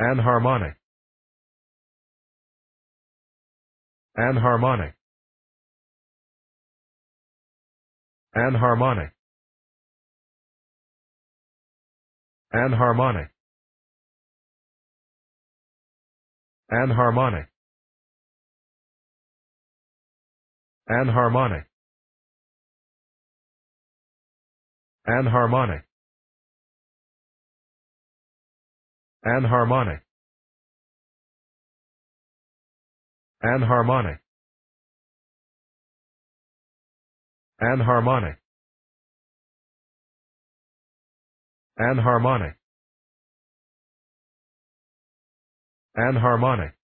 Anharmonic. Anharmonic. Anharmonic. Anharmonic. Anharmonic. Anharmonic. Anharmonic. Anharmonic. Anharmonic. Anharmonic. Anharmonic. Anharmonic.